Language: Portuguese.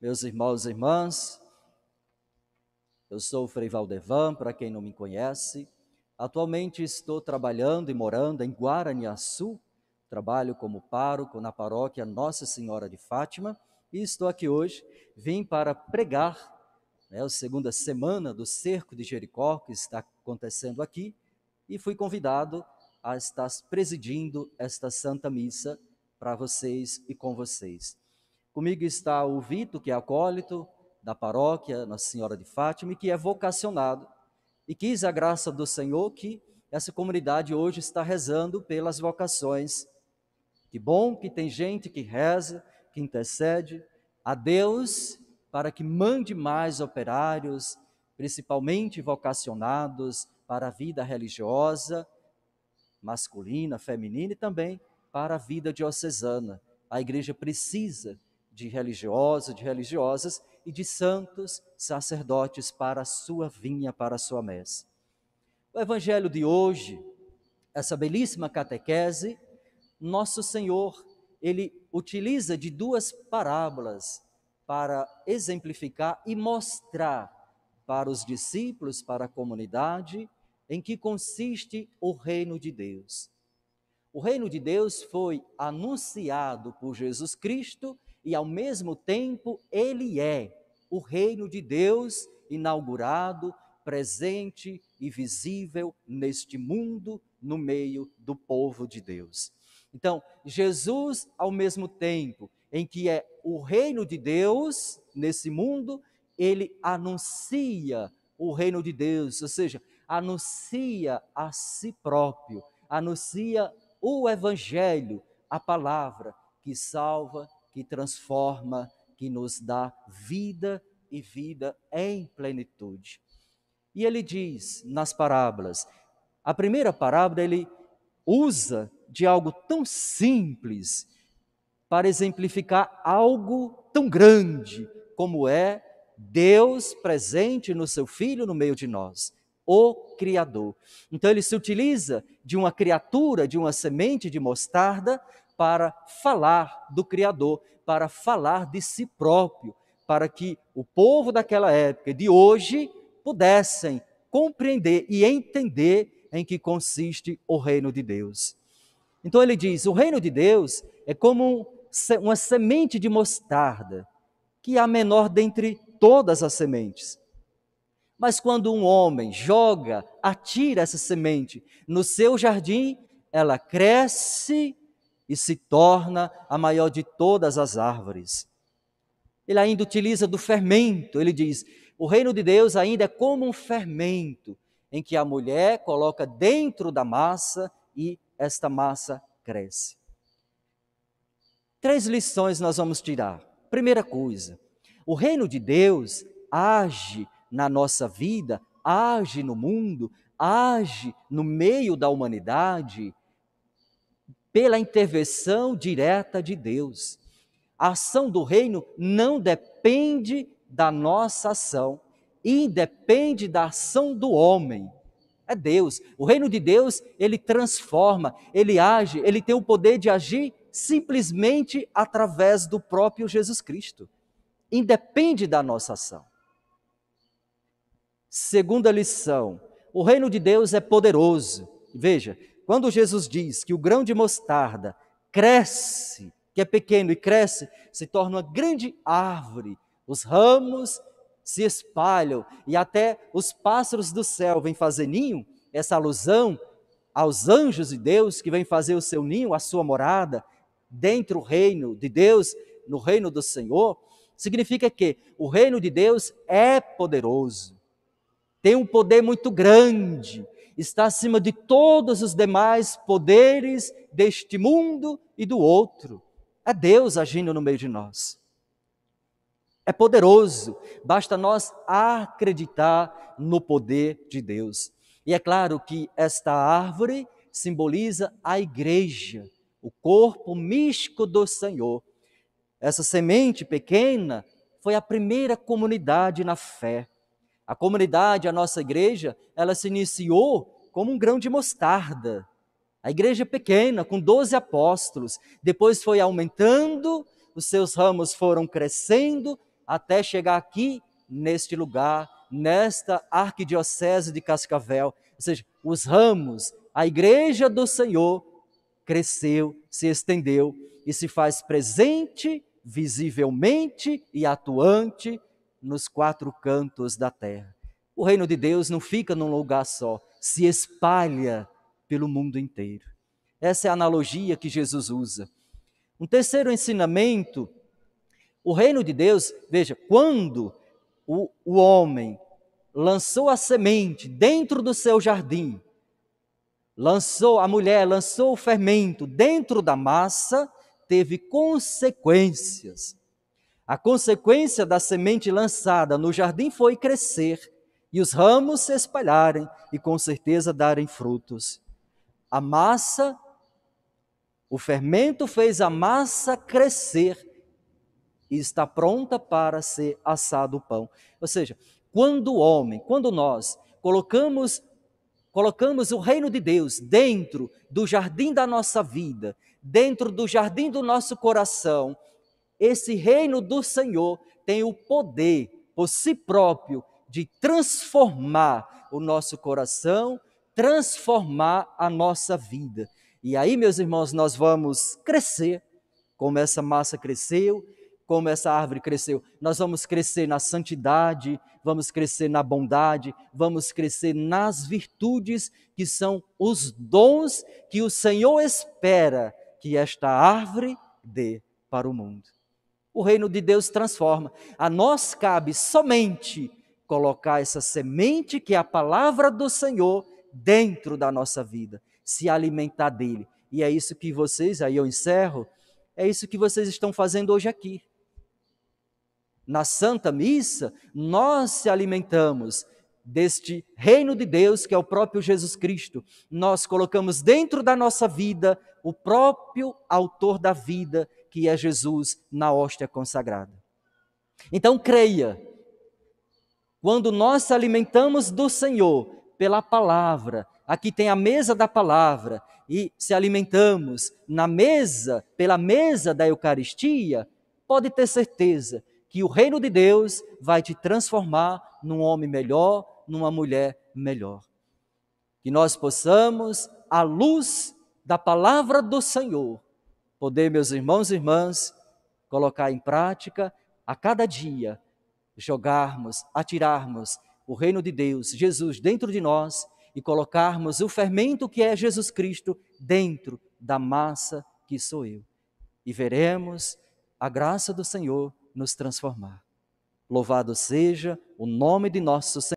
meus irmãos e irmãs, eu sou o Frei Valdevan, para quem não me conhece. Atualmente estou trabalhando e morando em Guaraniaçu. Trabalho como pároco na paróquia Nossa Senhora de Fátima e estou aqui hoje. Vim para pregar né, a segunda semana do Cerco de Jericó, que está acontecendo aqui, e fui convidado a estar presidindo esta Santa Missa para vocês e com vocês. Comigo está o Vito, que é acólito da paróquia Nossa Senhora de Fátima, e que é vocacionado. E quis a graça do Senhor que essa comunidade hoje está rezando pelas vocações. Que bom que tem gente que reza, que intercede a Deus para que mande mais operários, principalmente vocacionados para a vida religiosa, masculina, feminina e também para a vida diocesana. A igreja precisa de religiosos, de religiosas e de santos sacerdotes para a sua vinha, para a sua messe. O evangelho de hoje, essa belíssima catequese, nosso Senhor, ele utiliza de duas parábolas para exemplificar e mostrar para os discípulos, para a comunidade, em que consiste o reino de Deus. O reino de Deus foi anunciado por Jesus Cristo e ao mesmo tempo ele é o reino de Deus inaugurado, presente e visível neste mundo, no meio do povo de Deus. Então, Jesus, ao mesmo tempo em que é o reino de Deus nesse mundo, ele anuncia o reino de Deus, ou seja, anuncia a si próprio, anuncia o evangelho, a palavra que salva, que transforma, que nos dá vida e vida em plenitude. E ele diz nas parábolas, a primeira parábola ele usa de algo tão simples para exemplificar algo tão grande como é Deus presente no seu filho no meio de nós, o Criador. Então ele se utiliza de uma criatura, de uma semente de mostarda, para falar do Criador, para falar de si próprio, para que o povo daquela época e de hoje pudessem compreender e entender em que consiste o reino de Deus. Então ele diz: o reino de Deus é como uma semente de mostarda, que é a menor dentre todas as sementes. Mas quando um homem joga, atira essa semente no seu jardim, ela cresce e se torna a maior de todas as árvores. Ele ainda utiliza do fermento, ele diz: o reino de Deus ainda é como um fermento em que a mulher coloca dentro da massa e esta massa cresce. Três lições nós vamos tirar. Primeira coisa, o reino de Deus age na nossa vida, age no mundo, age no meio da humanidade pela intervenção direta de Deus. A ação do reino não depende da nossa ação, independe da ação do homem. É Deus. O reino de Deus, ele transforma, ele age, ele tem o poder de agir simplesmente através do próprio Jesus Cristo. Independe da nossa ação. Segunda lição: o reino de Deus é poderoso. Veja, quando Jesus diz que o grão de mostarda cresce, que é pequeno e cresce, se torna uma grande árvore, os ramos se espalham e até os pássaros do céu vêm fazer ninho, essa alusão aos anjos de Deus que vêm fazer o seu ninho, a sua morada, dentro do reino de Deus, no reino do Senhor, significa que o reino de Deus é poderoso, tem um poder muito grande, está acima de todos os demais poderes deste mundo e do outro. É Deus agindo no meio de nós. É poderoso, basta nós acreditar no poder de Deus. E é claro que esta árvore simboliza a igreja, o corpo místico do Senhor. Essa semente pequena foi a primeira comunidade na fé. A comunidade, a nossa igreja, ela se iniciou como um grão de mostarda. A igreja é pequena, com 12 apóstolos, depois foi aumentando, os seus ramos foram crescendo, até chegar aqui, neste lugar, nesta arquidiocese de Cascavel. Ou seja, os ramos, a igreja do Senhor cresceu, se estendeu e se faz presente, visivelmente e atuante nos quatro cantos da terra. O reino de Deus não fica num lugar só, se espalha pelo mundo inteiro. Essa é a analogia que Jesus usa. Um terceiro ensinamento: o reino de Deus, veja, quando o, o homem lançou a semente dentro do seu jardim, lançou a mulher, lançou o fermento dentro da massa, teve consequências. A consequência da semente lançada no jardim foi crescer e os ramos se espalharem e com certeza darem frutos. A massa, o fermento fez a massa crescer e está pronta para ser assado o pão. Ou seja, quando o homem, quando nós colocamos colocamos o reino de Deus dentro do jardim da nossa vida, dentro do jardim do nosso coração, esse reino do Senhor tem o poder por si próprio de transformar o nosso coração, transformar a nossa vida. E aí, meus irmãos, nós vamos crescer, como essa massa cresceu, como essa árvore cresceu. Nós vamos crescer na santidade, vamos crescer na bondade, vamos crescer nas virtudes que são os dons que o Senhor espera que esta árvore dê para o mundo o reino de Deus transforma. A nós cabe somente colocar essa semente que é a palavra do Senhor dentro da nossa vida, se alimentar dele. E é isso que vocês, aí eu encerro, é isso que vocês estão fazendo hoje aqui. Na Santa Missa, nós se alimentamos deste reino de Deus, que é o próprio Jesus Cristo. Nós colocamos dentro da nossa vida o próprio autor da vida, que é Jesus na hóstia consagrada. Então creia, quando nós se alimentamos do Senhor pela palavra, aqui tem a mesa da palavra, e se alimentamos na mesa, pela mesa da Eucaristia, pode ter certeza que o reino de Deus vai te transformar num homem melhor, numa mulher melhor. Que nós possamos, à luz da palavra do Senhor, poder, meus irmãos e irmãs, colocar em prática a cada dia, jogarmos, atirarmos o reino de Deus, Jesus, dentro de nós e colocarmos o fermento que é Jesus Cristo dentro da massa que sou eu. E veremos a graça do Senhor nos transformar. Louvado seja o nome de nosso Senhor.